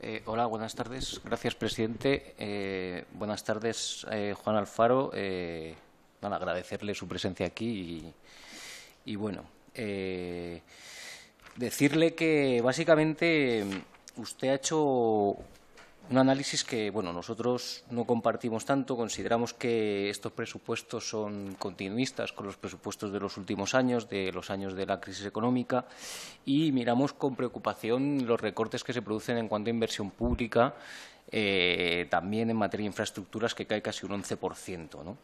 Eh, hola, buenas tardes. Gracias, presidente. Eh, buenas tardes, eh, Juan Alfaro. Bueno, agradecerle su presencia aquí y, y bueno, decirle que básicamente usted ha hecho un análisis que bueno, nosotros no compartimos tanto, consideramos que estos presupuestos son continuistas con los presupuestos de los últimos años, de los años de la crisis económica, y miramos con preocupación los recortes que se producen en cuanto a inversión pública, eh, también en materia de infraestructuras, que cae casi un 11%. ¿no?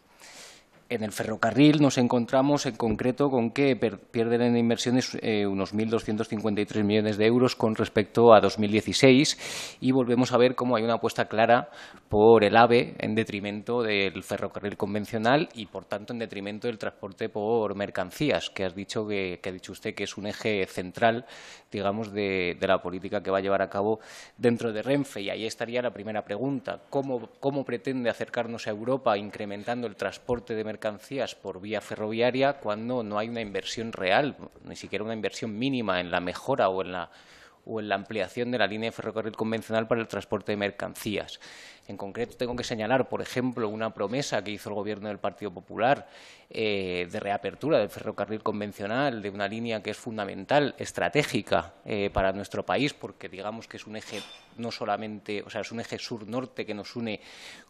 En el ferrocarril nos encontramos en concreto con que pierden en inversiones eh, unos 1.253 millones de euros con respecto a 2016 y volvemos a ver cómo hay una apuesta clara por el AVE en detrimento del ferrocarril convencional y, por tanto, en detrimento del transporte por mercancías, que, has dicho que, ha dicho usted que es un eje central, digamos, de, la política que va a llevar a cabo dentro de Renfe. Y ahí estaría la primera pregunta. cómo pretende acercarnos a Europa incrementando el transporte de mercancías por vía ferroviaria cuando no hay una inversión real, ni siquiera una inversión mínima en la mejora o en la o en la ampliación de la línea de ferrocarril convencional para el transporte de mercancías. En concreto, tengo que señalar, por ejemplo, una promesa que hizo el Gobierno del Partido Popular eh, de reapertura del ferrocarril convencional, de una línea que es fundamental, estratégica eh, para nuestro país, porque digamos que es un eje no solamente, o sea, es un eje sur-norte que nos une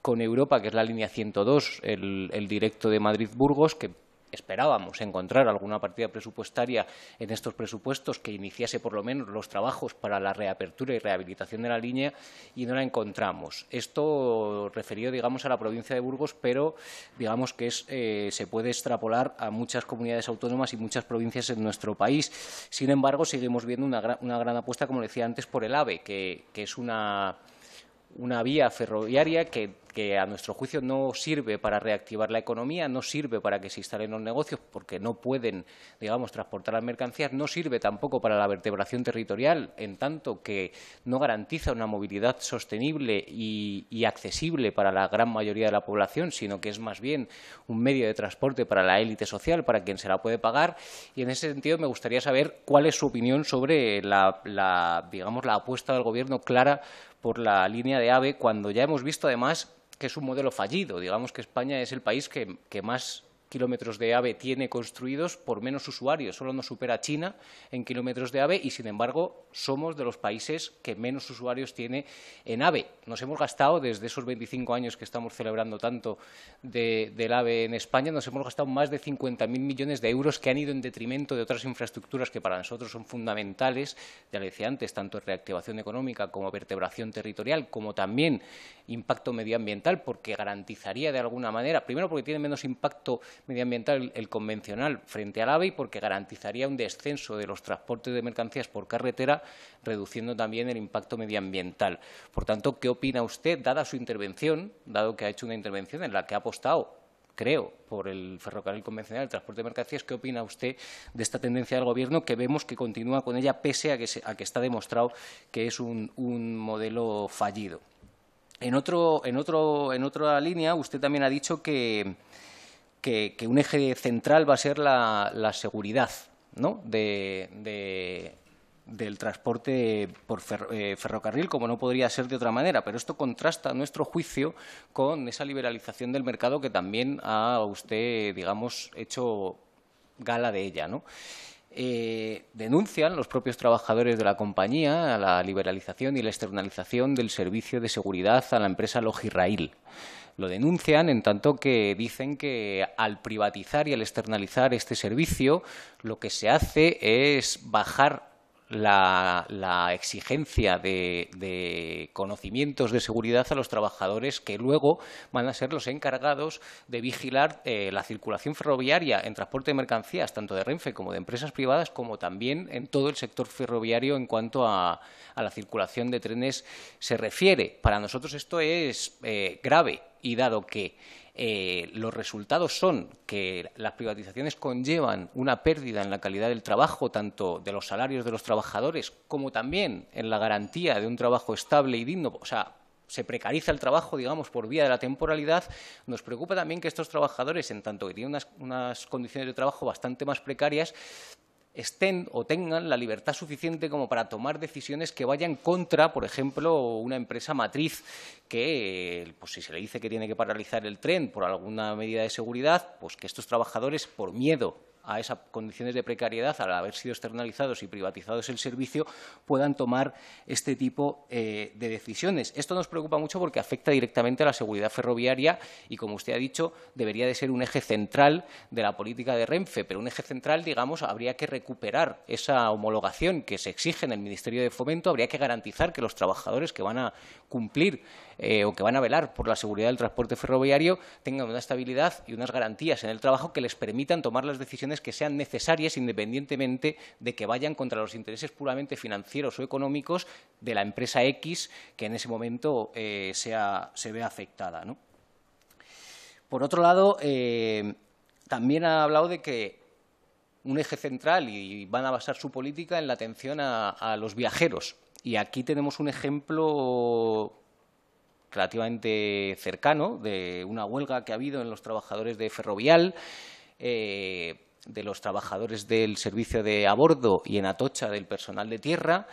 con Europa, que es la línea 102, el, el directo de Madrid-Burgos, que esperábamos encontrar alguna partida presupuestaria en estos presupuestos que iniciase por lo menos los trabajos para la reapertura y rehabilitación de la línea y no la encontramos. Esto referido, digamos, a la provincia de Burgos, pero digamos que es, eh, se puede extrapolar a muchas comunidades autónomas y muchas provincias en nuestro país. Sin embargo, seguimos viendo una, una gran apuesta, como decía antes, por el AVE, que, que es una, una vía ferroviaria que que a nuestro juicio no sirve para reactivar la economía, no sirve para que se instalen los negocios porque no pueden, digamos, transportar las mercancías, no sirve tampoco para la vertebración territorial, en tanto que no garantiza una movilidad sostenible y, accesible para la gran mayoría de la población, sino que es más bien un medio de transporte para la élite social, para quien se la puede pagar. Y en ese sentido me gustaría saber cuál es su opinión sobre la digamos, la apuesta del Gobierno clara por la línea de AVE, cuando ya hemos visto además que es un modelo fallido. Digamos que España es el país que, que más kilómetros de AVE tiene construidos por menos usuarios. Solo nos supera China en kilómetros de AVE y, sin embargo, somos de los países que menos usuarios tiene en AVE. Nos hemos gastado, desde esos 25 años que estamos celebrando tanto de, del AVE en España, nos hemos gastado más de 50.000 millones de euros que han ido en detrimento de otras infraestructuras que para nosotros son fundamentales, ya le decía antes, tanto reactivación económica como vertebración territorial, como también impacto medioambiental, porque garantizaría de alguna manera, primero porque tiene menos impacto medioambiental, el convencional, frente al AVE, porque garantizaría un descenso de los transportes de mercancías por carretera, reduciendo también el impacto medioambiental. Por tanto, ¿qué opina usted, dada su intervención, dado que ha hecho una intervención en la que ha apostado creo, por el ferrocarril convencional, el transporte de mercancías. ¿Qué opina usted de esta tendencia del Gobierno que vemos que continúa con ella pese a que, a que está demostrado que es un, modelo fallido? en otra línea, usted también ha dicho que que, un eje central va a ser la, seguridad del transporte por eh, ferrocarril, como no podría ser de otra manera. Pero esto contrasta, a nuestro juicio, con esa liberalización del mercado que también ha usted, digamos, hecho gala de ella. ¿no? Eh, denuncian los propios trabajadores de la compañía a la liberalización y la externalización del servicio de seguridad a la empresa Logirail... Lo denuncian en tanto que dicen que al privatizar y al externalizar este servicio, lo que se hace es bajar la, exigencia de, conocimientos de seguridad a los trabajadores que luego van a ser los encargados de vigilar eh, la circulación ferroviaria en transporte de mercancías, tanto de Renfe como de empresas privadas, como también en todo el sector ferroviario en cuanto a, la circulación de trenes se refiere. Para nosotros esto es eh, grave y dado que eh, los resultados son que las privatizaciones conllevan una pérdida en la calidad del trabajo, tanto de los salarios de los trabajadores como también en la garantía de un trabajo estable y digno, o sea, se precariza el trabajo, digamos, por vía de la temporalidad, nos preocupa también que estos trabajadores, en tanto que tienen unas condiciones de trabajo bastante más precarias, estén o tengan la libertad suficiente como para tomar decisiones que vayan contra, por ejemplo, una empresa matriz que, pues si se le dice que tiene que paralizar el tren por alguna medida de seguridad, pues que estos trabajadores, por miedo a esas condiciones de precariedad, al haber sido externalizados y privatizados el servicio, puedan tomar este tipo eh, de decisiones. Esto nos preocupa mucho porque afecta directamente a la seguridad ferroviaria y, como usted ha dicho, debería de ser un eje central de la política de Renfe, pero un eje central, digamos, habría que recuperar esa homologación que se exige en el Ministerio de Fomento, habría que garantizar que los trabajadores que van a cumplir eh, o que van a velar por la seguridad del transporte ferroviario tengan una estabilidad y unas garantías en el trabajo que les permitan tomar las decisiones que sean necesarias independientemente de que vayan contra los intereses puramente financieros o económicos de la empresa X que en ese momento eh, sea, se ve afectada. Por otro lado, eh, también ha hablado de que un eje central y van a basar su política en la atención a, los viajeros. Y aquí tenemos un ejemplo relativamente cercano de una huelga que ha habido en los trabajadores de Ferrovial, eh, de los trabajadores del servicio de a bordo y en Atocha del personal de tierra,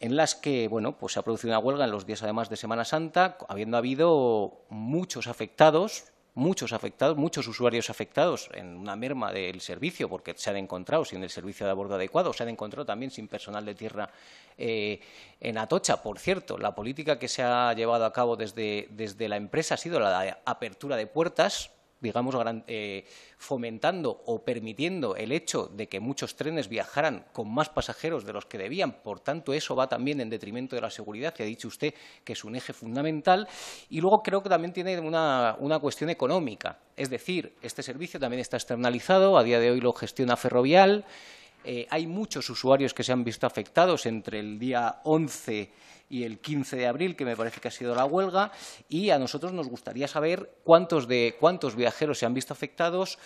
en las que bueno, pues se ha producido una huelga en los días además de Semana Santa, habiendo habido muchos afectados, muchos afectados, muchos usuarios afectados en una merma del servicio, porque se han encontrado sin el servicio de abordo adecuado, se han encontrado también sin personal de tierra eh, en Atocha. Por cierto, la política que se ha llevado a cabo desde, desde la empresa ha sido la de apertura de puertas digamos, eh, fomentando o permitiendo el hecho de que muchos trenes viajaran con más pasajeros de los que debían. Por tanto, eso va también en detrimento de la seguridad, que ha dicho usted que es un eje fundamental. Y luego creo que también tiene una, una cuestión económica. Es decir, este servicio también está externalizado, a día de hoy lo gestiona Ferrovial. Eh, hay muchos usuarios que se han visto afectados entre el día 11 y el 15 de abril, que me parece que ha sido la huelga, y a nosotros nos gustaría saber cuántos, de, cuántos viajeros se han visto afectados,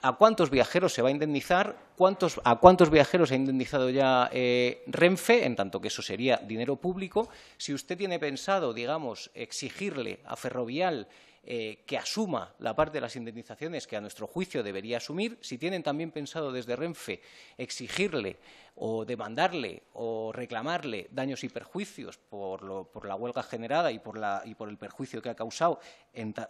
a cuántos viajeros se va a indemnizar, cuántos, a cuántos viajeros ha indemnizado ya eh, Renfe, en tanto que eso sería dinero público. Si usted tiene pensado, digamos, exigirle a Ferrovial eh, que asuma la parte de las indemnizaciones que a nuestro juicio debería asumir, si tienen también pensado desde Renfe exigirle o demandarle o reclamarle daños y perjuicios por, lo, por la huelga generada y por, la, y por, el perjuicio que ha causado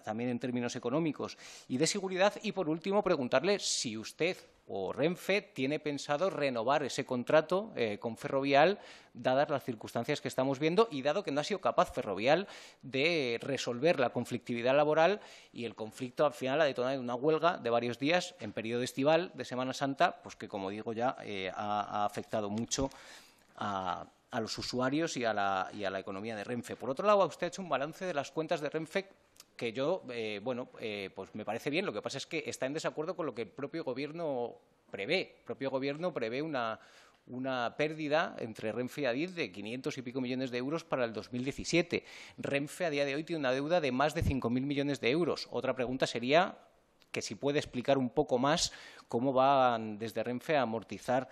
también en términos económicos y de seguridad. Y, por último, preguntarle si usted o Renfe tiene pensado renovar ese contrato eh, con Ferrovial, dadas las circunstancias que estamos viendo y dado que no ha sido capaz Ferrovial de resolver la conflictividad laboral y el conflicto al final ha detonado una huelga de varios días en periodo estival de Semana Santa, pues que, como digo ya, eh, ha afectado mucho a, los usuarios y a, la, economía de Renfe. Por otro lado, usted ha hecho un balance de las cuentas de Renfe que yo, eh, bueno, eh, pues me parece bien. Lo que pasa es que está en desacuerdo con lo que el propio Gobierno prevé. El propio Gobierno prevé una, pérdida entre Renfe y Adif de 500 y pico millones de euros para el 2017. Renfe a día de hoy tiene una deuda de más de 5.000 millones de euros. Otra pregunta sería que si puede explicar un poco más cómo van desde Renfe a amortizar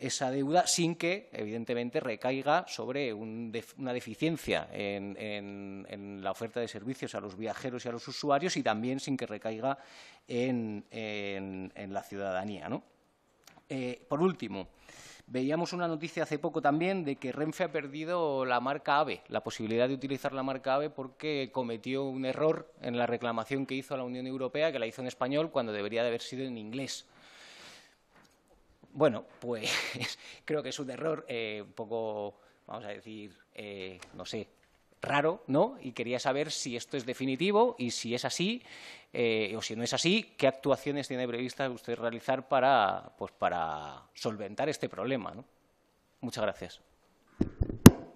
esa deuda sin que, evidentemente, recaiga sobre una deficiencia en, la oferta de servicios a los viajeros y a los usuarios y también sin que recaiga en, la ciudadanía. Eh, por último, Veíamos una noticia hace poco también de que Renfe ha perdido la marca AVE, la posibilidad de utilizar la marca AVE porque cometió un error en la reclamación que hizo a la Unión Europea, que la hizo en español cuando debería de haber sido en inglés. Bueno, pues creo que es un error eh, un poco, vamos a decir, eh, no sé, raro, ¿no? Y quería saber si esto es definitivo y si es así eh, o si no es así, qué actuaciones tiene previstas usted realizar para, pues, para solventar este problema, ¿no? Muchas gracias.